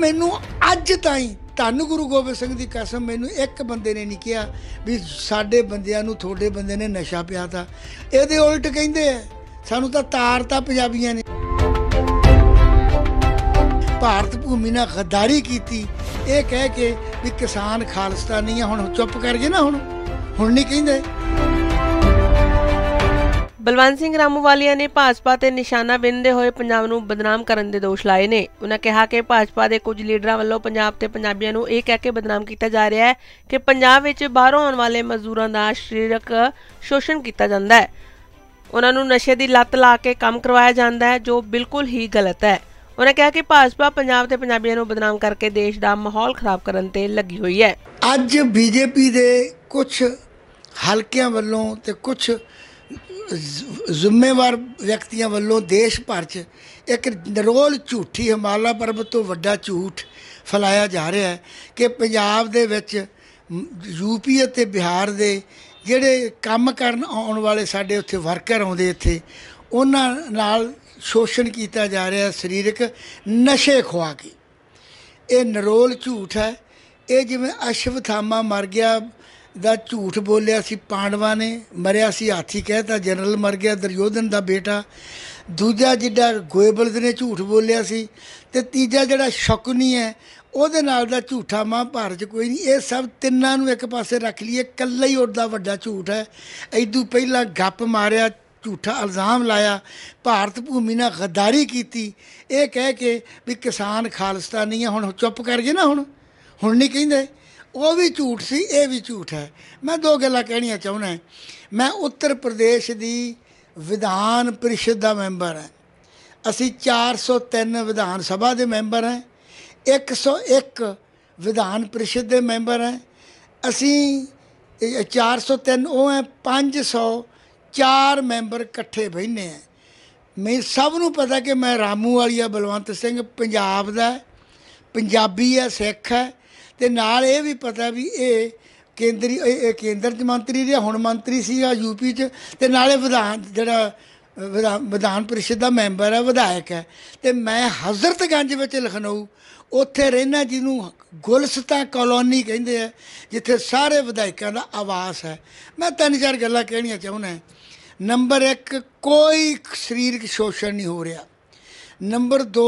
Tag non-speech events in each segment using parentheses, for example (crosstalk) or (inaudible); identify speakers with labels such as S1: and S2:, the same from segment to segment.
S1: ਮੈਨੂੰ ਅੱਜ ਤਾਈਂ ਧੰਨ ਗੁਰੂ ਗੋਬਿੰਦ ਸਿੰਘ ਦੀ ਕਸਮ ਮੈਨੂੰ ਇੱਕ ਬੰਦੇ ਨੇ ਨਹੀਂ ਕਿਹਾ ਵੀ ਸਾਡੇ ਬੰਦਿਆਂ ਨੂੰ ਤੁਹਾਡੇ ਬੰਦੇ ਨੇ ਨਸ਼ਾ ਪਿਆਤਾ ਇਹਦੇ ਉਲਟ ਕਹਿੰਦੇ ਆ ਸਾਨੂੰ ਤਾਂ ਤਾਰਤਾ ਪੰਜਾਬੀਆਂ ਨੇ ਭਾਰਤ ਭੂਮੀ ਨਾਲ ਗਦਾਰੀ ਕੀਤੀ ਇਹ ਕਹਿ ਕੇ ਵੀ ਕਿਸਾਨ ਖਾਲਸਾ ਨਹੀਂ ਹੁਣ ਚੁੱਪ ਕਰ ਗਏ ਨਾ ਹੁਣ ਹੁਣ ਨਹੀਂ ਕਹਿੰਦੇ ਬਲਵੰਤ ਸਿੰਘ ਰਾਮੂਵਾਲੀਆ ਨੇ ਭਾਜਪਾ ਤੇ ਨਿਸ਼ਾਨਾ ਬਿੰਦੇ ਹੋਏ ਪੰਜਾਬ ਨੂੰ ਬਦਨਾਮ ਕਰਨ ਦੇ ਦੋਸ਼ ਲਾਏ ਨੇ ਉਹਨਾਂ ਕਿਹਾ ਕਿ ਭਾਜਪਾ ਦੇ ਕੁਝ ਲੀਡਰਾਂ ਵੱਲੋਂ ਪੰਜਾਬ ਤੇ ਪੰਜਾਬੀਆਂ ਨੂੰ ਇਹ ਕਹਿ ਕੇ ਬਦਨਾਮ ਕੀਤਾ ਜਾ ਰਿਹਾ ਹੈ ਕਿ ਪੰਜਾਬ ਵਿੱਚ ਬਾਹਰੋਂ ਆਉਣ ਵਾਲੇ ਮਜ਼ਦੂਰਾਂ ਦਾ ਸਰੀਰਕ ਸ਼ੋਸ਼ਣ ਕੀਤਾ ਜਾਂਦਾ ਹੈ ਉਹਨਾਂ ਨੂੰ ਨਸ਼ੇ ਦੀ ਲਤ ਲਾ ਕੇ ਕੰਮ ਕਰਵਾਇਆ ਜਾਂਦਾ ਹੈ ਜੋ ਬਿਲਕੁਲ ਹੀ ਗਲਤ ਹੈ ਉਹਨਾਂ ਕਿਹਾ ਕਿ ਭਾਜਪਾ ਪੰਜਾਬ ਤੇ ਪੰਜਾਬੀਆਂ ਨੂੰ ਬਦਨਾਮ ਕਰਕੇ ਦੇਸ਼ ਦਾ ਮਾਹੌਲ ਖਰਾਬ ਕਰਨ ਤੇ ਲੱਗੀ ਹੋਈ ਹੈ ਅੱਜ ਬੀਜੇਪੀ ਦੇ ਕੁਝ ਹਲਕਿਆਂ ਵੱਲੋਂ ਤੇ ਕੁਝ ਜ਼ਿੰਮੇਵਾਰ ਵਿਅਕਤੀਆਂ ਵੱਲੋਂ ਦੇਸ਼ ਭਰ 'ਚ ਇੱਕ ਨਿਰੋਲ ਝੂਠੀ ਹਿਮਾਲਾ ਪਰਬਤ ਤੋਂ ਵੱਡਾ ਝੂਠ ਫਲਾਇਆ ਜਾ ਰਿਹਾ ਹੈ ਕਿ ਪੰਜਾਬ ਦੇ ਵਿੱਚ ਯੂਪੀ ਅਤੇ ਬਿਹਾਰ ਦੇ ਜਿਹੜੇ ਕੰਮ ਕਰਨ ਆਉਣ ਵਾਲੇ ਸਾਡੇ ਉੱਥੇ ਵਰਕਰ ਆਉਂਦੇ ਇੱਥੇ ਉਹਨਾਂ ਨਾਲ ਸ਼ੋਸ਼ਣ ਕੀਤਾ ਜਾ ਰਿਹਾ ਸਰੀਰਕ ਨਸ਼ੇ ਖਵਾ ਕੇ ਇਹ ਨਰੋਲ ਝੂਠ ਹੈ ਇਹ ਜਿਵੇਂ ਅਸ਼ਵਥਾਮਾ ਮਰ ਗਿਆ ਦਾ ਝੂਠ ਬੋਲਿਆ ਸੀ ਪਾਂਡਵਾ ਨੇ ਮਰਿਆ ਸੀ ਹਾਥੀ ਕਹਿਤਾ ਜਨਰਲ ਮਰ ਗਿਆ ਦਰਯੋਧਨ ਦਾ ਬੇਟਾ ਦੂਜਾ ਜਿਹੜਾ ਗੋਇਬਲਦ ਨੇ ਝੂਠ ਬੋਲਿਆ ਸੀ ਤੇ ਤੀਜਾ ਜਿਹੜਾ ਸ਼ਕੁਨੀ ਹੈ ਉਹਦੇ ਨਾਲ ਦਾ ਝੂਠਾ ਮਾਂ ਭਾਰਤ ਕੋਈ ਨਹੀਂ ਇਹ ਸਭ ਤਿੰਨਾਂ ਨੂੰ ਇੱਕ ਪਾਸੇ ਰੱਖ ਲਈਏ ਕੱਲਾ ਹੀ ਉਹਦਾ ਵੱਡਾ ਝੂਠ ਹੈ ਐਦੂ ਪਹਿਲਾਂ ਗੱਪ ਮਾਰਿਆ ਝੂਠਾ ਇਲਜ਼ਾਮ ਲਾਇਆ ਭਾਰਤ ਭੂਮੀ ਨਾਲ ਗਦਾਰੀ ਕੀਤੀ ਇਹ ਕਹਿ ਕੇ ਵੀ ਕਿਸਾਨ ਖਾਲਸਾ ਨਹੀਂ ਹੈ ਹੁਣ ਚੁੱਪ ਕਰ ਗਏ ਨਾ ਹੁਣ ਹੁਣ ਨਹੀਂ ਕਹਿੰਦੇ ਉਹ ਵੀ ਝੂਠ ਸੀ ਇਹ ਵੀ ਝੂਠ ਹੈ ਮੈਂ ਦੋ ਗੱਲਾਂ ਕਹਿਣੀਆਂ ਚਾਹੁੰਦਾ ਮੈਂ ਉੱਤਰ ਪ੍ਰਦੇਸ਼ ਦੀ ਵਿਧਾਨ ਪਰਿਸ਼ਦ ਦਾ ਮੈਂਬਰ ਹਾਂ ਅਸੀਂ 403 ਵਿਧਾਨ ਸਭਾ ਦੇ ਮੈਂਬਰ ਹਾਂ 101 ਵਿਧਾਨ ਪਰਿਸ਼ਦ ਦੇ ਮੈਂਬਰ ਹਾਂ ਅਸੀਂ 403 ਉਹ ਹੈ 504 ਮੈਂਬਰ ਇਕੱਠੇ ਬੈਠੇ ਆ ਮੈਂ ਸਭ ਨੂੰ ਪਤਾ ਕਿ ਮੈਂ ਰਾਮੂ ਵਾਲੀਆ ਬਲਵੰਤ ਸਿੰਘ ਪੰਜਾਬ ਦਾ ਪੰਜਾਬੀ ਹੈ ਸਿੱਖ ਹੈ ਤੇ ਨਾਲ ਇਹ ਵੀ ਪਤਾ ਵੀ ਇਹ ਕੇਂਦਰੀ ਇਹ ਕੇਂਦਰ ਦੇ ਮੰਤਰੀ ਰਿਹਾ ਹੁਣ ਮੰਤਰੀ ਸੀਗਾ ਯੂਪੀ ਚ ਤੇ ਨਾਲੇ ਵਿਧਾਨ ਜਿਹੜਾ ਵਿਧਾਨ ਪਰਿਸ਼ਦ ਦਾ ਮੈਂਬਰ ਹੈ ਵਿਧਾਇਕ ਹੈ ਤੇ ਮੈਂ ਹਜ਼ਰਤਗੰਜ ਵਿੱਚ ਲਖਨਊ ਉੱਥੇ ਰਹਿਣਾ ਜਿਹਨੂੰ ਗੁਲਸਤਾ ਕਲੋਨੀ ਕਹਿੰਦੇ ਆ ਜਿੱਥੇ ਸਾਰੇ ਵਿਧਾਇਕਾਂ ਦਾ ਆਵਾਸ ਹੈ ਮੈਂ ਤਿੰਨ ਚਾਰ ਗੱਲਾਂ ਕਹਿਣੀਆਂ ਚਾਹੁੰਦਾ ਨੰਬਰ 1 ਕੋਈ ਸਰੀਰਕ ਸ਼ੋਸ਼ਣ ਨਹੀਂ ਹੋ ਰਿਹਾ ਨੰਬਰ 2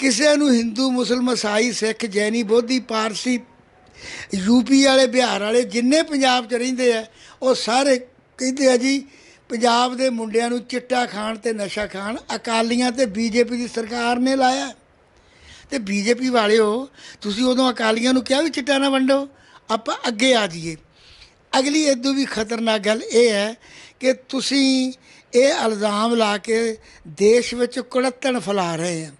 S1: ਕਿਸੇ ਨੂੰ ਹਿੰਦੂ ਮੁਸਲਮਾਨ ਸਾਈ ਸਿੱਖ ਜੈਨੀ ਬੋਧੀ ਪਾਰਸੀ ਯੂਪੀ ਵਾਲੇ ਬਿਹਾਰ ਵਾਲੇ ਜਿੰਨੇ ਪੰਜਾਬ 'ਚ ਰਹਿੰਦੇ ਆ ਉਹ ਸਾਰੇ ਕਹਿੰਦੇ ਆ ਜੀ ਪੰਜਾਬ ਦੇ ਮੁੰਡਿਆਂ ਨੂੰ ਚਿੱਟਾ ਖਾਣ ਤੇ ਨਸ਼ਾ ਖਾਣ ਅਕਾਲੀਆਂ ਤੇ ਬੀਜੇਪੀ ਦੀ ਸਰਕਾਰ ਨੇ ਲਾਇਆ ਤੇ ਬੀਜੇਪੀ ਵਾਲਿਓ ਤੁਸੀਂ ਉਦੋਂ ਅਕਾਲੀਆਂ ਨੂੰ ਕਿਹਾ ਵੀ ਚਿੱਟਾ ਨਾ ਵੰਡੋ ਆਪਾਂ ਅੱਗੇ ਆ ਜਾਈਏ ਅਗਲੀ ਇਦੋਂ ਵੀ ਖਤਰਨਾਕ ਗੱਲ ਇਹ ਹੈ ਕਿ ਤੁਸੀਂ ਇਹ ਇਲਜ਼ਾਮ ਲਾ ਕੇ ਦੇਸ਼ ਵਿੱਚ ਕੁੜੱਤਣ ਫਲਾ ਰਹੇ ਆ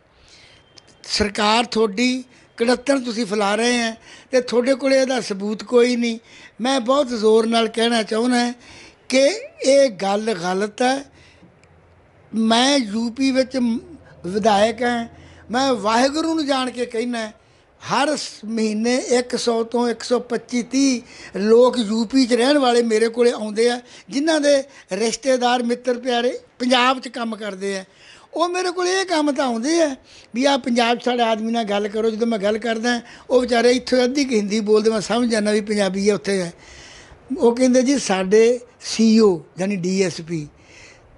S1: ਸਰਕਾਰ ਤੁਹਾਡੀ ਕੜੱਤਣ ਤੁਸੀਂ ਫੈਲਾ ਰਹੇ ਹੈ ਤੇ ਤੁਹਾਡੇ ਕੋਲ ਇਹਦਾ ਸਬੂਤ ਕੋਈ ਨਹੀਂ ਮੈਂ ਬਹੁਤ ਜ਼ੋਰ ਨਾਲ ਕਹਿਣਾ ਚਾਹੁੰਦਾ ਕਿ ਇਹ ਗੱਲ ਗਲਤ ਹੈ ਮੈਂ ਯੂਪੀ ਵਿੱਚ ਵਿਧਾਇਕ ਹਾਂ ਮੈਂ ਵਾਹਿਗੁਰੂ ਨੂੰ ਜਾਣ ਕੇ ਕਹਿਣਾ ਹਰ ਮਹੀਨੇ 100 ਤੋਂ 125 30 ਲੋਕ ਯੂਪੀ 'ਚ ਰਹਿਣ ਵਾਲੇ ਮੇਰੇ ਕੋਲੇ ਆਉਂਦੇ ਆ ਜਿਨ੍ਹਾਂ ਦੇ ਰਿਸ਼ਤੇਦਾਰ ਮਿੱਤਰ ਪਿਆਰੇ ਪੰਜਾਬ 'ਚ ਕੰਮ ਕਰਦੇ ਆ ਉਹ ਮੇਰੇ ਕੋਲ ਇਹ ਕੰਮ ਤਾਂ ਆਉਂਦੇ ਆ ਵੀ ਆ ਪੰਜਾਬ ਸਾਡੇ ਆਦਮੀ ਨਾਲ ਗੱਲ ਕਰੋ ਜਦੋਂ ਮੈਂ ਗੱਲ ਕਰਦਾ ਉਹ ਵਿਚਾਰੇ ਇੱਥੇ ਅੱਧੀ ਕਿ ਹਿੰਦੀ ਬੋਲਦੇ ਮੈਂ ਸਮਝ ਜਾਂਦਾ ਵੀ ਪੰਜਾਬੀ ਹੈ ਉੱਥੇ ਹੈ ਉਹ ਕਹਿੰਦੇ ਜੀ ਸਾਡੇ ਸੀਓ ਯਾਨੀ ਡੀਐਸਪੀ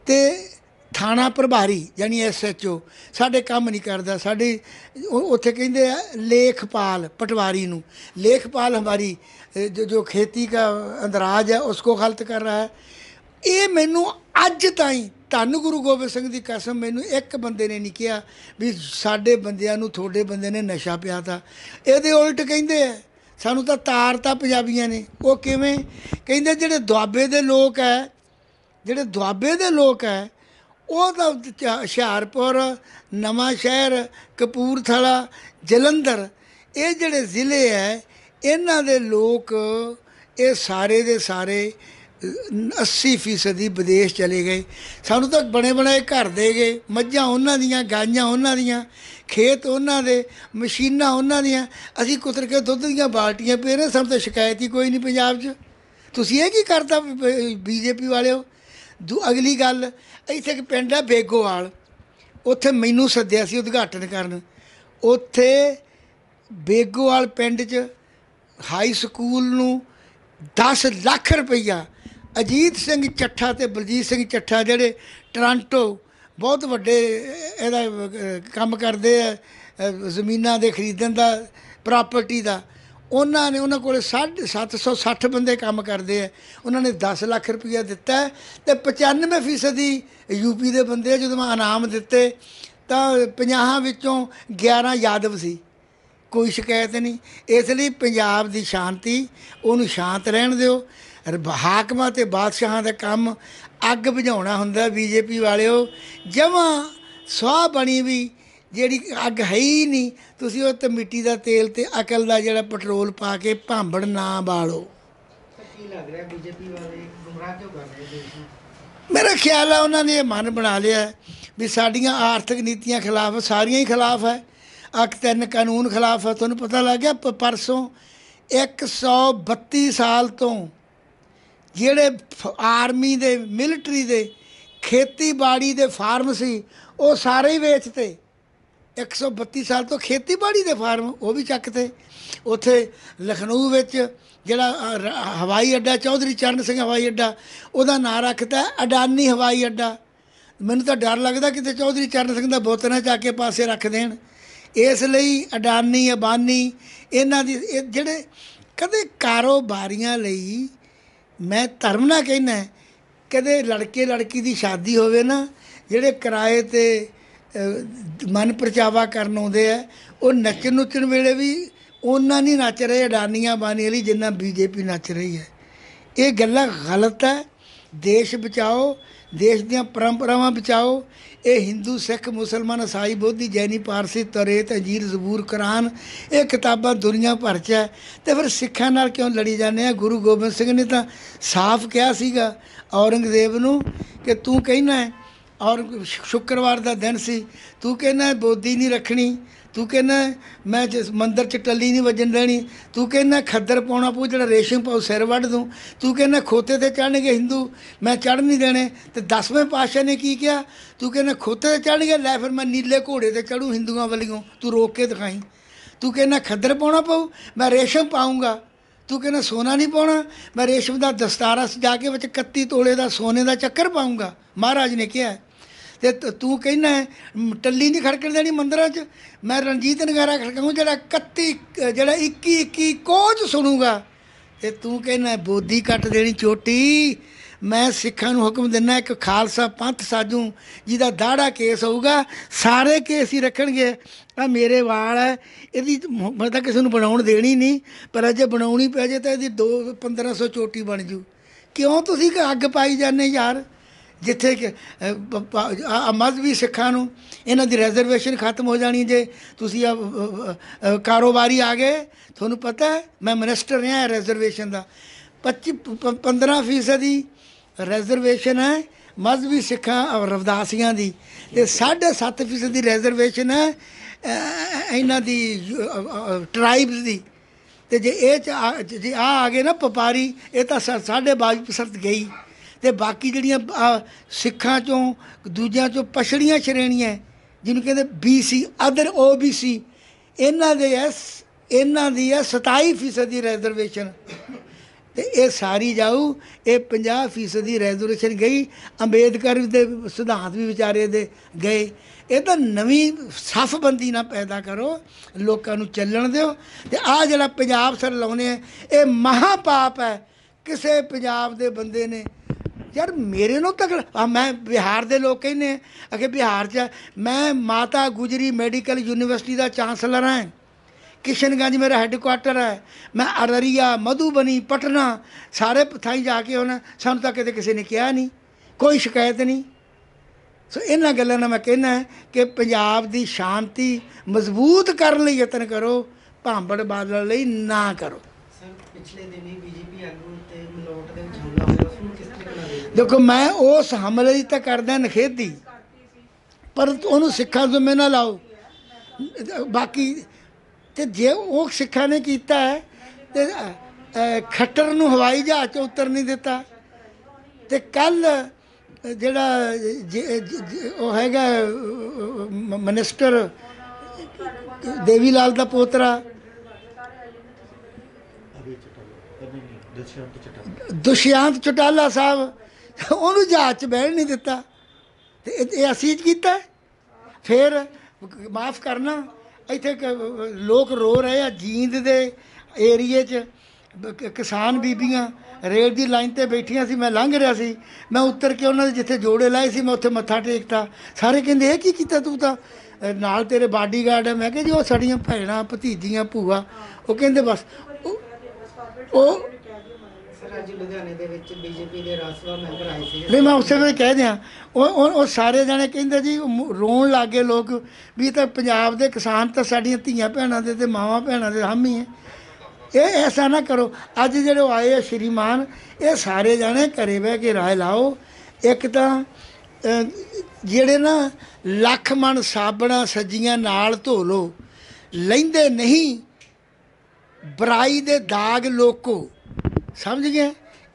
S1: ਤੇ ਥਾਣਾ ਪ੍ਰਭਾਰੀ ਯਾਨੀ ਐਸਐਚਓ ਸਾਡੇ ਕੰਮ ਨਹੀਂ ਕਰਦਾ ਸਾਡੇ ਉੱਥੇ ਕਹਿੰਦੇ ਆ ਲੇਖਪਾਲ ਪਟਵਾਰੀ ਨੂੰ ਲੇਖਪਾਲ ਹਮਾਰੀ ਜੋ ਜੋ ਖੇਤੀ ਦਾ ਅੰਦਰਾਜ ਹੈ ਉਸ ਕੋ ਗਲਤ ਕਰ ਰਹਾ ਹੈ ਇਹ ਮੈਨੂੰ ਅੱਜ ਤਾਈਂ ਧੰਨ ਗੁਰੂ ਗੋਬਿੰਦ ਸਿੰਘ ਦੀ ਕਸਮ ਮੈਨੂੰ ਇੱਕ ਬੰਦੇ ਨੇ ਨਹੀਂ ਕਿਹਾ ਵੀ ਸਾਡੇ ਬੰਦਿਆਂ ਨੂੰ ਤੁਹਾਡੇ ਬੰਦੇ ਨੇ ਨਸ਼ਾ ਪਿਆਤਾ ਇਹਦੇ ਉਲਟ ਕਹਿੰਦੇ ਆ ਸਾਨੂੰ ਤਾਂ ਤਾਰ ਤਾਂ ਪੰਜਾਬੀਆਂ ਨੇ ਉਹ ਕਿਵੇਂ ਕਹਿੰਦੇ ਜਿਹੜੇ ਦੁਆਬੇ ਦੇ ਲੋਕ ਐ ਜਿਹੜੇ ਦੁਆਬੇ ਦੇ ਲੋਕ ਐ ਉਹ ਤਾਂ ਹੁਸ਼ਿਆਰਪੁਰ ਨਵਾਂ ਸ਼ਹਿਰ ਕਪੂਰਥਲਾ ਜਲੰਧਰ ਇਹ ਜਿਹੜੇ ਜ਼ਿਲ੍ਹੇ ਐ ਇਹਨਾਂ ਦੇ ਲੋਕ ਇਹ ਸਾਰੇ ਦੇ ਸਾਰੇ 80% ਵਿਦੇਸ਼ ਚਲੇ ਗਏ ਸਾਨੂੰ ਤਾਂ ਬਣੇ ਬਣਾਏ ਘਰ ਦੇ ਗਏ ਮੱਝਾਂ ਉਹਨਾਂ ਦੀਆਂ ਗਾਈਆਂ ਉਹਨਾਂ ਦੀਆਂ ਖੇਤ ਉਹਨਾਂ ਦੇ ਮਸ਼ੀਨਾਂ ਉਹਨਾਂ ਦੀਆਂ ਅਸੀਂ ਕੁਤਰ ਕੇ ਦੁੱਧ ਦੀਆਂ ਬਾਲਟੀਆਂ ਪੀ ਰਹੇ ਸਾਨੂੰ ਤਾਂ ਸ਼ਿਕਾਇਤ ਹੀ ਕੋਈ ਨਹੀਂ ਪੰਜਾਬ 'ਚ ਤੁਸੀਂ ਇਹ ਕੀ ਕਰਦਾ ਬੀਜੇਪੀ ਵਾਲਿਓ ਦੂ ਅਗਲੀ ਗੱਲ ਇੱਥੇ ਇੱਕ ਪਿੰਡ ਹੈ ਬੇਗੋਵਾਲ ਉੱਥੇ ਮੈਨੂੰ ਸੱਦਿਆ ਸੀ ਉਦਘਾਟਨ ਕਰਨ ਉੱਥੇ ਬੇਗੋਵਾਲ ਪਿੰਡ 'ਚ ਹਾਈ ਸਕੂਲ ਨੂੰ 10 ਲੱਖ ਰੁਪਈਆ ਅਜੀਤ ਸਿੰਘ ਚੱਠਾ ਤੇ ਬਲਜੀਤ ਸਿੰਘ ਚੱਠਾ ਜਿਹੜੇ ਟੋਰਾਂਟੋ ਬਹੁਤ ਵੱਡੇ ਇਹਦਾ ਕੰਮ ਕਰਦੇ ਆ ਜ਼ਮੀਨਾਂ ਦੇ ਖਰੀਦਣ ਦਾ ਪ੍ਰਾਪਰਟੀ ਦਾ ਉਹਨਾਂ ਨੇ ਉਹਨਾਂ ਕੋਲੇ 760 ਬੰਦੇ ਕੰਮ ਕਰਦੇ ਆ ਉਹਨਾਂ ਨੇ 10 ਲੱਖ ਰੁਪਇਆ ਦਿੱਤਾ ਤੇ 95% ਦੀ ਯੂਪੀ ਦੇ ਬੰਦੇ ਜਦੋਂ ਮੈਂ ਇਨਾਮ ਦਿੱਤੇ ਤਾਂ 50 ਵਿੱਚੋਂ 11 ਯਾਦਵ ਸੀ ਕੋਈ ਸ਼ਿਕਾਇਤ ਨਹੀਂ ਇਸ ਲਈ ਪੰਜਾਬ ਦੀ ਸ਼ਾਂਤੀ ਉਹਨੂੰ ਸ਼ਾਂਤ ਰਹਿਣ ਦਿਓ ਹਾਕਮਾਂ ਤੇ ਬਾਦਸ਼ਾਹਾਂ ਦਾ ਕੰਮ ਅੱਗ ਬੁਝਾਉਣਾ ਹੁੰਦਾ ਬੀਜੇਪੀ ਵਾਲਿਓ ਜਮਾ ਸਵਾ ਬਣੀ ਵੀ ਜਿਹੜੀ ਅੱਗ ਹੈ ਹੀ ਨਹੀਂ ਤੁਸੀਂ ਉਹ ਤੇ ਮਿੱਟੀ ਦਾ ਤੇਲ ਤੇ ਅਕਲ ਦਾ ਜਿਹੜਾ ਪੈਟਰੋਲ ਪਾ ਕੇ ਭਾਂਬੜ ਨਾ ਬਾਲੋ ਕੀ ਲੱਗ ਰਿਹਾ ਬੀਜੇਪੀ ਵਾਲੇ ਗੁੰਮਰਾਹ ਕਿਉਂ ਕਰ ਰਹੇ ਨੇ ਮੇਰਾ ਖਿਆਲ ਆ ਉਹਨਾਂ ਨੇ ਇਹ ਮਨ ਬਣਾ ਲਿਆ ਵੀ ਸਾਡੀਆਂ ਆਰਥਿਕ ਨੀਤੀਆਂ ਖਿਲਾਫ ਸਾਰੀਆਂ ਹੀ ਖਿਲਾਫ ਹੈ ਅਕ ਤਿੰਨ ਕਾਨੂੰਨ ਖਿਲਾਫ ਹੈ ਤੁਹਾਨੂੰ ਪਤਾ ਲੱਗ ਗਿਆ ਪਰਸੋਂ 132 ਸਾਲ ਤੋਂ ਜਿਹੜੇ ਆਰਮੀ ਦੇ ਮਿਲਟਰੀ ਦੇ ਖੇਤੀਬਾੜੀ ਦੇ ਫਾਰਮ ਸੀ ਉਹ ਸਾਰੇ ਹੀ ਵੇਚਤੇ 132 ਸਾਲ ਤੋਂ ਖੇਤੀਬਾੜੀ ਦੇ ਫਾਰਮ ਉਹ ਵੀ ਚੱਕਤੇ ਉੱਥੇ ਲਖਨਊ ਵਿੱਚ ਜਿਹੜਾ ਹਵਾਈ ਅੱਡਾ ਚੌਧਰੀ ਚਰਨ ਸਿੰਘ ਹਵਾਈ ਅੱਡਾ ਉਹਦਾ ਨਾਂ ਰੱਖਦਾ ਅਡਾਨੀ ਹਵਾਈ ਅੱਡਾ ਮੈਨੂੰ ਤਾਂ ਡਰ ਲੱਗਦਾ ਕਿਤੇ ਚੌਧਰੀ ਚਰਨ ਸਿੰਘ ਦਾ ਬੁੱਤ ਨਾ ਚਾ ਕੇ ਪਾਸੇ ਰੱਖ ਦੇਣ ਇਸ ਲਈ ਅਡਾਨੀ ਅਬਾਨੀ ਇਹਨਾਂ ਦੀ ਜਿਹੜੇ ਕਦੇ ਕਾਰੋਬਾਰੀਆਂ ਲਈ ਮੈਂ ਧਰਮ ਨਾਲ ਕਹਿੰਦਾ ਕਦੇ ਲੜਕੇ ਲੜਕੀ ਦੀ ਸ਼ਾਦੀ ਹੋਵੇ ਨਾ ਜਿਹੜੇ ਕਿਰਾਏ ਤੇ ਮਨ ਪਰਚਾਵਾ ਕਰਨ ਆਉਂਦੇ ਆ ਉਹ ਨੱਚ ਨੁੱਚਣ ਵੇਲੇ ਵੀ ਉਹਨਾਂ ਨਹੀਂ ਨੱਚ ਰਹੇ ਅਡਾਨੀਆਂ ਬਾਨੀ ਵਾਲੀ ਜਿੰਨਾ ਬੀਜੇਪੀ ਨੱਚ ਰਹੀ ਹੈ ਇਹ ਗੱਲਾਂ ਗਲਤ ਹੈ ਦੇਸ਼ ਬਚਾਓ ਦੇਸ਼ ਦੀਆਂ ਪਰੰਪਰਾਵਾਂ ਬਚਾਓ ਇਹ ਹਿੰਦੂ ਸਿੱਖ ਮੁਸਲਮਾਨ ਈਸਾਈ ਬੋਧੀ ਜੈਨੀ ਪਾਰਸੀ ਤਰੇਤ ਅਜੀਰ ਜ਼ਬੂਰ ਕੁਰਾਨ ਇਹ ਕਿਤਾਬਾਂ ਦੁਨੀਆ ਭਰ 'ਚ ਹੈ ਤੇ ਫਿਰ ਸਿੱਖਾਂ ਨਾਲ ਕਿਉਂ ਲੜੀ ਜਾਂਦੇ ਆ ਗੁਰੂ ਗੋਬਿੰਦ ਸਿੰਘ ਨੇ ਤਾਂ ਸਾਫ਼ ਕਿਹਾ ਸੀਗਾ ਔਰੰਗਜ਼ੇਬ ਨੂੰ ਕਿ ਤੂੰ ਕਹਿਣਾ ਹੈ ਔਰ ਸ਼ੁੱਕਰਵਾਰ ਦਾ ਦਿਨ ਸੀ ਤੂੰ ਕਹਿਣਾ ਬੋਧੀ ਨਹੀਂ ਰੱਖਣੀ ਤੂੰ ਕਹਿੰਦਾ ਮੈਂ ਜਿਸ ਮੰਦਰ ਚ ਟੱਲੀ ਨਹੀਂ ਵਜਣ ਦੇਣੀ ਤੂੰ ਕਹਿੰਦਾ ਖੱਦਰ ਪਾਉਣਾ ਪਊ ਜਿਹੜਾ ਰੇਸ਼ਮ ਪਾਉ ਸਿਰ ਵੱਢ ਦੂੰ ਤੂੰ ਕਹਿੰਦਾ ਖੋਤੇ ਤੇ ਚੜਨਗੇ ਹਿੰਦੂ ਮੈਂ ਚੜ ਨਹੀਂ ਦੇਣੇ ਤੇ ਦਸਵੇਂ ਪਾਸ਼ਾ ਨੇ ਕੀ ਕਿਹਾ ਤੂੰ ਕਹਿੰਦਾ ਖੋਤੇ ਤੇ ਚੜਨਗੇ ਲੈ ਫਿਰ ਮੈਂ ਨੀਲੇ ਘੋੜੇ ਤੇ ਚੜੂ ਹਿੰਦੂਆਂ ਵਾਲੀਆਂ ਤੂੰ ਰੋਕ ਕੇ ਦਿਖਾਈ ਤੂੰ ਕਹਿੰਦਾ ਖੱਦਰ ਪਾਉਣਾ ਪਊ ਮੈਂ ਰੇਸ਼ਮ ਪਾਉਂਗਾ ਤੂੰ ਕਹਿੰਦਾ ਸੋਨਾ ਨਹੀਂ ਪਾਉਣਾ ਮੈਂ ਰੇਸ਼ਮ ਦਾ ਦਸਤਾਰਾ ਸਜਾ ਕੇ ਵਿੱਚ 31 ਤੋਲੇ ਦਾ ਸੋਨੇ ਦਾ ਚੱਕਰ ਪਾਉਂਗਾ ਮਹਾਰਾਜ ਨੇ ਕਿਹਾ ਤੇ ਤੂੰ ਕਹਿੰਦਾ ਟੱਲੀ ਨਹੀਂ ਖੜਕਣ ਦੇਣੀ ਮੰਦਰਾਂ 'ਚ ਮੈਂ ਰਣਜੀਤ ਨਗਾਰਾ ਖੜਕਾਉਂ ਜਿਹੜਾ 31 ਜਿਹੜਾ 21 21 ਕੋਚ ਸੁਣੂਗਾ ਤੇ ਤੂੰ ਕਹਿੰਦਾ ਬੋਦੀ ਕੱਟ ਦੇਣੀ ਚੋਟੀ ਮੈਂ ਸਿੱਖਾਂ ਨੂੰ ਹੁਕਮ ਦਿੰਨਾ ਇੱਕ ਖਾਲਸਾ ਪੰਥ ਸਾਜੂ ਜਿਹਦਾ ਦਾੜਾ ਕੇਸ ਹੋਊਗਾ ਸਾਰੇ ਕੇਸ ਹੀ ਰੱਖਣਗੇ ਆ ਮੇਰੇ ਵਾਲ ਹੈ ਇਹਦੀ ਮਤਲਬ ਕਿਸੇ ਨੂੰ ਬਣਾਉਣ ਦੇਣੀ ਨਹੀਂ ਪਰ ਅਜੇ ਬਣਾਉਣੀ ਪੈ ਜੇ ਤਾਂ ਇਹਦੀ 2 1500 ਚੋਟੀ ਬਣ ਜੂ ਕਿਉਂ ਤੁਸੀਂ ਅੱਗ ਪਾਈ ਜਾਂਦੇ ਯਾਰ ਜਿੱਥੇ ਕਿ ਮਜ਼ਬੀ ਸਿੱਖਾਂ ਨੂੰ ਇਹਨਾਂ ਦੀ ਰਿਜ਼ਰਵੇਸ਼ਨ ਖਤਮ ਹੋ ਜਾਣੀ ਜੇ ਤੁਸੀਂ ਆ ਕਾਰੋਬਾਰੀ ਆ ਗਏ ਤੁਹਾਨੂੰ ਪਤਾ ਹੈ ਮੈਂ ਮਿਨਿਸਟਰ ਰਿਹਾ ਰਿਜ਼ਰਵੇਸ਼ਨ ਦਾ 25 15% ਦੀ ਰਿਜ਼ਰਵੇਸ਼ਨ ਹੈ ਮਜ਼ਬੀ ਸਿੱਖਾਂ ਔਰ ਰਵਦਾਸੀਆਂ ਦੀ ਤੇ 7.5% ਦੀ ਰਿਜ਼ਰਵੇਸ਼ਨ ਹੈ ਇਹਨਾਂ ਦੀ ਟ੍ਰਾਈਬਸ ਦੀ ਤੇ ਜੇ ਇਹ ਜੇ ਆ ਆ ਗਏ ਨਾ ਪਪਾਰੀ ਇਹ ਤਾਂ ਸਾਡੇ 12.5% ਗਈ ਤੇ ਬਾਕੀ ਜਿਹੜੀਆਂ ਸਿੱਖਾਂ ਚੋਂ ਦੂਜਿਆਂ ਚੋਂ ਪਛੜੀਆਂ ਸ਼੍ਰੇਣੀਆਂ ਜਿਹਨੂੰ ਕਹਿੰਦੇ ਬੀਸੀ ਅਦਰ ਓਬੀਸੀ ਇਹਨਾਂ ਦੇ ਐ ਇਹਨਾਂ ਦੀ ਐ 27% ਦੀ ਰੈਜ਼ਰਵੇਸ਼ਨ ਤੇ ਇਹ ਸਾਰੀ ਜਾਊ ਇਹ 50% ਦੀ ਰੈਜ਼ਰਵੇਸ਼ਨ ਗਈ ਅੰਬੇਦਕਰ ਦੇ ਸਿਧਾਂਤ ਵੀ ਵਿਚਾਰੇ ਦੇ ਗਏ ਇਹ ਤਾਂ ਨਵੀਂ ਸਫਬੰਦੀ ਨਾ ਪੈਦਾ ਕਰੋ ਲੋਕਾਂ ਨੂੰ ਚੱਲਣ ਦਿਓ ਤੇ ਆ ਜਿਹੜਾ ਪੰਜਾਬ ਸਰ ਲਾਉਨੇ ਇਹ ਮਹਾਪਾਪ ਹੈ ਕਿਸੇ ਪੰਜਾਬ ਦੇ ਬੰਦੇ ਨੇ ਯਾਰ ਮੇਰੇ ਨੂੰ ਆ ਮੈਂ ਬਿਹਾਰ ਦੇ ਲੋਕ ਕਹਿੰਦੇ ਅਗੇ ਬਿਹਾਰ 'ਚ ਮੈਂ ਮਾਤਾ ਗੁਜਰੀ ਮੈਡੀਕਲ ਯੂਨੀਵਰਸਿਟੀ ਦਾ ਚਾਂਸਲਰ ਹਾਂ ਕਿਸ਼ਨਗੰਜ ਮੇਰਾ ਹੈੱਡਕੁਆਟਰ ਹੈ ਮੈਂ ਅਰਰੀਆ ਮਧੂਬਨੀ ਪਟਨਾ ਸਾਰੇ ਪਥਾਈ ਜਾ ਕੇ ਹੁਣ ਸਾਨੂੰ ਤਾਂ ਕਿਤੇ ਕਿਸੇ ਨੇ ਕਿਹਾ ਨਹੀਂ ਕੋਈ ਸ਼ਿਕਾਇਤ ਨਹੀਂ ਸੋ ਇਹਨਾਂ ਗੱਲਾਂ ਨਾਲ ਮੈਂ ਕਹਿਣਾ ਕਿ ਪੰਜਾਬ ਦੀ ਸ਼ਾਂਤੀ ਮਜ਼ਬੂਤ ਕਰਨ ਲਈ ਯਤਨ ਕਰੋ ਭਾਂਬੜ ਬਾਦਲ ਲਈ ਨਾ ਕਰੋ ਸਰ ਪਿਛਲੇ ਦਿਨੀ ਬੀਜੇਪੀ ਆਗੂ ਤੇ ਮਲੋਟ ਦੇ ਝੂਲਾ ਹੋਇਆ ਉਸ ਨੂੰ ਕਿਸ ਤਰ੍ਹਾਂ ਨਾਲ ਦੇਖੋ ਮੈਂ ਉਸ ਹਮਲੇ ਦੀ ਤਾਂ ਕਰਦਾ ਨਖੇਦੀ ਪਰ ਉਹਨੂੰ ਸਿੱਖਾਂ ਤੋਂ ਨਾ ਲਾਓ ਬਾਕੀ ਤੇ ਜੇ ਉਹ ਸਿੱਖਾਂ ਨੇ ਕੀਤਾ ਹੈ ਤੇ ਖੱਟਰ ਨੂੰ ਹਵਾਈ ਜਹਾਜ਼ ਚ ਉਤਰ ਨਹੀਂ ਦਿੱਤਾ ਤੇ ਕੱਲ ਜਿਹੜਾ ਉਹ ਹੈਗਾ ਮਨਿਸਟਰ ਦੇਵੀ ਲਾਲ ਦਾ ਪੋਤਰਾ ਦੁਸ਼ਯੰਤ ਚਟਾਲਾ ਸਾਹਿਬ (laughs) ਉਹਨੂੰ ਜਹਾਜ਼ 'ਚ ਬਹਿਣ ਨਹੀਂ ਦਿੱਤਾ ਤੇ ਇਹ ਅਸੀਂ ਕੀਤਾ ਫਿਰ ਮਾਫ ਕਰਨਾ ਇੱਥੇ ਲੋਕ ਰੋ ਰਹੇ ਆ ਜੀਂਦ ਦੇ ਏਰੀਏ 'ਚ ਕਿਸਾਨ ਬੀਬੀਆਂ ਰੇਲ ਦੀ ਲਾਈਨ ਤੇ ਬੈਠੀਆਂ ਸੀ ਮੈਂ ਲੰਘ ਰਿਹਾ ਸੀ ਮੈਂ ਉੱਤਰ ਕੇ ਉਹਨਾਂ ਦੇ ਜਿੱਥੇ ਜੋੜੇ ਲਾਏ ਸੀ ਮੈਂ ਉੱਥੇ ਮੱਥਾ ਟੇਕਤਾ ਸਾਰੇ ਕਹਿੰਦੇ ਇਹ ਕੀ ਕੀਤਾ ਤੂੰ ਤਾਂ ਨਾਲ ਤੇਰੇ ਬਾਡੀਗਾਰਡ ਹੈ ਮੈਂ ਕਿਹਾ ਜੀ ਉਹ ਸਾਡੀਆਂ ਭੈਣਾਂ ਭਤੀਜੀਆਂ ਭੂਆ ਉਹ ਕਹਿੰਦੇ ਬਸ ਉਹ ਨਹੀਂ ਦੇ ਵਿੱਚ ਬੀਜੇਪੀ ਦੇ ਮੈਂਬਰ ਆਏ ਸੀ ਮੈਂ ਉਸੇ ਵੇਲੇ ਕਹਿ ਦਿਆਂ ਉਹ ਉਹ ਸਾਰੇ ਜਾਣੇ ਕਹਿੰਦੇ ਜੀ ਰੋਣ ਲੱਗੇ ਲੋਕ ਵੀ ਤਾਂ ਪੰਜਾਬ ਦੇ ਕਿਸਾਨ ਤਾਂ ਸਾਡੀਆਂ ਧੀਆਂ ਭੈਣਾਂ ਦੇ ਤੇ ਮਾਵਾਂ ਭੈਣਾਂ ਦੇ ਹਾਮੀ ਹੈ ਇਹ ਐਸਾ ਨਾ ਕਰੋ ਅੱਜ ਜਿਹੜੇ ਆਏ ਆ ਸ਼੍ਰੀਮਾਨ ਇਹ ਸਾਰੇ ਜਾਣੇ ਘਰੇ ਬਹਿ ਕੇ ਰਾਏ ਲਾਓ ਇੱਕ ਤਾਂ ਜਿਹੜੇ ਨਾ ਲੱਖ ਮਣ ਸਾਬਣਾ ਸੱਜੀਆਂ ਨਾਲ ਧੋ ਲੋ ਲੈਂਦੇ ਨਹੀਂ ਬਰਾਈ ਦੇ ਦਾਗ ਲੋਕੋ ਸਮਝ ਗਏ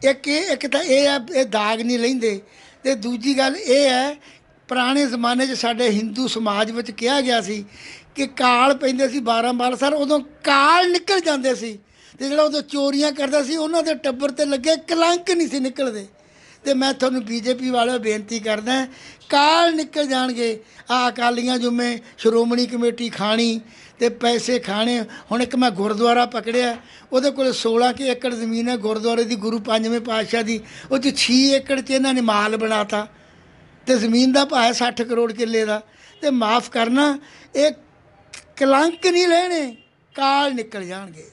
S1: ਇੱਕ ਇਹ ਇੱਕ ਤਾਂ ਇਹ ਆ ਇਹ ਦਾਗ ਨਹੀਂ ਲੈਂਦੇ ਤੇ ਦੂਜੀ ਗੱਲ ਇਹ ਹੈ ਪੁਰਾਣੇ ਜ਼ਮਾਨੇ 'ਚ ਸਾਡੇ ਹਿੰਦੂ ਸਮਾਜ ਵਿੱਚ ਕਿਹਾ ਗਿਆ ਸੀ ਕਿ ਕਾਲ ਪੈਂਦੇ ਸੀ 12 ਬਾਲ ਸਰ ਉਦੋਂ ਕਾਲ ਨਿਕਲ ਜਾਂਦੇ ਸੀ ਤੇ ਜਿਹੜਾ ਉਦੋਂ ਚੋਰੀਆਂ ਕਰਦਾ ਸੀ ਉਹਨਾਂ ਦੇ ਟੱਬਰ ਤੇ ਲੱਗੇ ਕਲੰਕ ਨਹੀਂ ਸੀ ਨਿਕਲਦੇ ਤੇ ਮੈਂ ਤੁਹਾਨੂੰ ਬੀਜੇਪੀ ਵਾਲਿਓ ਬੇਨਤੀ ਕਰਦਾ ਕਾਲ ਨਿਕਲ ਜਾਣਗੇ ਆ ਅਕਾਲੀਆਂ ਜੁਮੇ ਸ਼੍ਰੋਮਣੀ ਕਮੇਟੀ ਖਾਣੀ ਤੇ ਪੈਸੇ ਖਾਣੇ ਹੁਣ ਇੱਕ ਮੈਂ ਗੁਰਦੁਆਰਾ ਪਕੜਿਆ ਉਹਦੇ ਕੋਲ 16 ਕਿ ਏਕੜ ਜ਼ਮੀਨ ਹੈ ਗੁਰਦੁਆਰੇ ਦੀ ਗੁਰੂ ਪੰਜਵੇਂ ਪਾਤਸ਼ਾਹ ਦੀ ਉਹ ਚ 6 ਏਕੜ ਚ ਇਹਨਾਂ ਨੇ ਮਾਲ ਬਣਾਤਾ ਤੇ ਜ਼ਮੀਨ ਦਾ ਭਾਅ 60 ਕਰੋੜ ਕਿੱਲੇ ਦਾ ਤੇ ਮਾਫ ਕਰਨਾ ਇਹ ਕਲੰਕ ਨਹੀਂ ਲੈਣੇ ਕਾਲ ਨਿਕਲ ਜਾਣਗੇ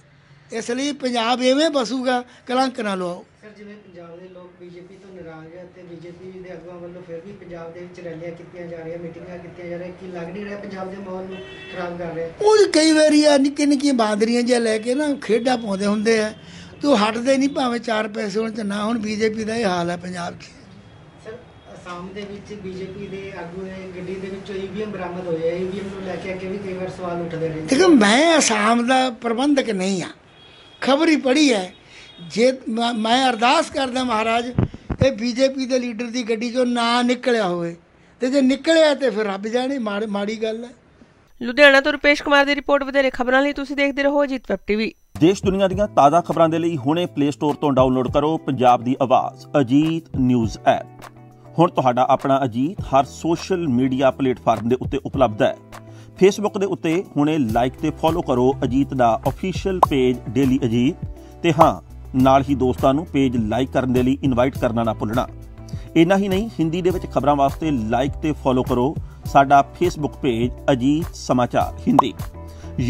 S1: ਇਸ ਲਈ ਪੰਜਾਬ ਐਵੇਂ ਬਸੂਗਾ ਕਲੰਕ ਨਾ ਲਵਾਓ ਸਰ ਜਿਵੇਂ ਪੰਜਾਬ ਦੇ ਲੋਕ ਬੀਜੇਪੀ ਤੋਂ ਨਾਰਾਜ਼ ਹੈ ਤੇ ਬੀਜੇਪੀ ਦੇ ਆਗੂਆਂ ਵੱਲੋਂ ਫਿਰ ਵੀ ਪੰਜਾਬ ਦੇ ਵਿੱਚ ਰੈਲੀਆਂ ਕੀਤੀਆਂ ਜਾ ਰਹੀਆਂ ਮੀਟਿੰਗਾਂ ਕੀਤੀਆਂ ਜਾ ਰਹੀਆਂ ਕੀ ਲੱਗ ਨਹੀਂ ਰਿਹਾ ਪੰਜਾਬ ਦੇ ਮਾਹੌਲ ਨੂੰ ਖਰਾਬ ਕਰ ਰਿਹਾ ਉਹ ਕਈ ਵਾਰੀ ਆ ਨਿੱਕੀ ਨਿੱਕੀ ਬਾਦਰੀਆਂ ਜਿਹਾ ਲੈ ਕੇ ਨਾ ਖੇਡਾਂ ਪਾਉਂਦੇ ਹੁੰਦੇ ਆ ਤੂੰ ਹਟਦੇ ਨਹੀਂ ਭਾਵੇਂ 4 ਪੈਸੇ ਹੋਣ ਤੇ ਨਾ ਹੁਣ ਬੀਜੇਪੀ ਦਾ ਇਹ ਹਾਲ ਹੈ ਪੰਜਾਬ 'ਚ ਸਰ ਅਸਾਮ ਦੇ ਵਿੱਚ ਬੀਜੇਪੀ ਦੇ ਆਗੂ ਨੇ ਗੱਡੀ ਦੇ ਵਿੱਚੋਂ ਈਵੀਐਮ ਬਰਾਮਦ ਇਹ ਈਵੀਐਮ ਨੂੰ ਲੈ ਕੇ ਅੱਗੇ ਵੀ ਕਈ ਵਾਰ ਸਵਾਲ ਉੱਠਦੇ ਰਹੇ ਦੇਖੋ ਮੈਂ ਅਸਾਮ ਦਾ ਪ੍ਰਬੰਧਕ ਨਹੀਂ ਆ ਖਬਰ ਹੀ ਪੜੀ ਹੈ ਜੇ ਮੈਂ ਅਰਦਾਸ ਕਰਦਾ ਮਹਾਰਾਜ ਇਹ ਬੀਜੇਪੀ ਦੇ ਲੀਡਰ ਦੀ ਗੱਡੀ ਚੋਂ ਨਾ ਨਿਕਲਿਆ ਹੋਵੇ ਤੇ ਜੇ ਨਿਕਲਿਆ ਤੇ ਫਿਰ ਰੱਬ ਜਾਣੇ ਮਾੜੀ ਗੱਲ ਹੈ ਲੁਧਿਆਣਾ ਤੋਂ ਰੁਪੇਸ਼ ਕੁਮਾਰ ਦੀ ਰਿਪੋਰਟ ਵਧੇਰੇ ਖਬਰਾਂ ਲਈ ਤੁਸੀਂ ਦੇਖਦੇ ਰਹੋ ਜੀਤ ਵੈਬ ਟੀਵੀ
S2: ਦੇਸ਼ ਦੁਨੀਆ ਦੀਆਂ ਤਾਜ਼ਾ ਖਬਰਾਂ ਦੇ ਲਈ ਹੁਣੇ ਪਲੇ ਸਟੋਰ ਤੋਂ ਡਾਊਨਲੋਡ ਕਰੋ ਪੰਜਾਬ ਦੀ ਆਵਾਜ਼ ਅਜੀਤ ਨਿਊਜ਼ ਐਪ ਹੁਣ ਤੁਹਾਡਾ ਆਪਣਾ ਅਜੀਤ ਹਰ ਸੋਸ਼ਲ ਮੀਡੀਆ ਪਲੇਟਫਾਰਮ ਦੇ ਉੱਤੇ ਉਪਲਬਧ ਹੈ ਫੇਸਬੁੱਕ ਦੇ ਉੱਤੇ ਹੁਣੇ ਲਾਈਕ ਤੇ ਫੋਲੋ ਕਰੋ ਅਜੀਤ ਦਾ ਅਫੀਸ਼ੀਅਲ ਪੇਜ ਡੇਲੀ ਅਜੀਤ ਤੇ ਹਾਂ ਨਾਲ ਹੀ ਦੋਸਤਾਂ ਨੂੰ ਪੇਜ ਲਾਈਕ ਕਰਨ ਦੇ ਲਈ ਇਨਵਾਈਟ ਕਰਨਾ ਨਾ ਭੁੱਲਣਾ ਇੰਨਾ ਹੀ ਨਹੀਂ ਹਿੰਦੀ ਦੇ ਵਿੱਚ ਖਬਰਾਂ ਵਾਸਤੇ ਲਾਈਕ ਤੇ ਫੋਲੋ ਕਰੋ ਸਾਡਾ ਫੇਸਬੁੱਕ ਪੇਜ ਅਜੀਤ ਸਮਾਚਾਰ ਹਿੰਦੀ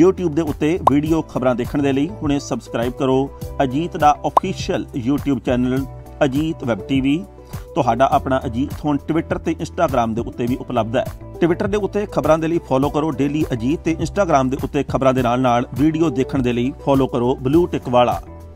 S2: YouTube ਦੇ ਉੱਤੇ ਵੀਡੀਓ ਖਬਰਾਂ ਦੇਖਣ ਦੇ ਲਈ ਹੁਣੇ ਸਬਸਕ੍ਰਾਈਬ ਕਰੋ ਅਜੀਤ ਦਾ official YouTube channel Ajit web TV ਤੁਹਾਡਾ ਆਪਣਾ ਅਜੀਤ ਹੁਣ ਟਵਿੱਟਰ ਤੇ ਇੰਸਟਾਗ੍ਰam ਦੇ ਉੱਤੇ ਵੀ ਉਪਲਬਧ ਹੈ ਟਵਿੱਟਰ ਦੇ ਉੱਤੇ ਖਬਰਾਂ ਦੇ ਲਈ ਫੋਲੋ ਕਰੋ ਡੇਲੀ ਅਜੀਤ ਤੇ ਇੰਸਟਾਗ੍ਰam ਦੇ ਉੱਤੇ ਖਬਰਾਂ ਦੇ ਨਾਲ ਨਾਲ ਵੀਡੀਓ ਦੇਖਣ ਦੇ ਲਈ ਫੋਲੋ ਕਰੋ ਬਲੂ ਟਿਕ ਵਾਲਾ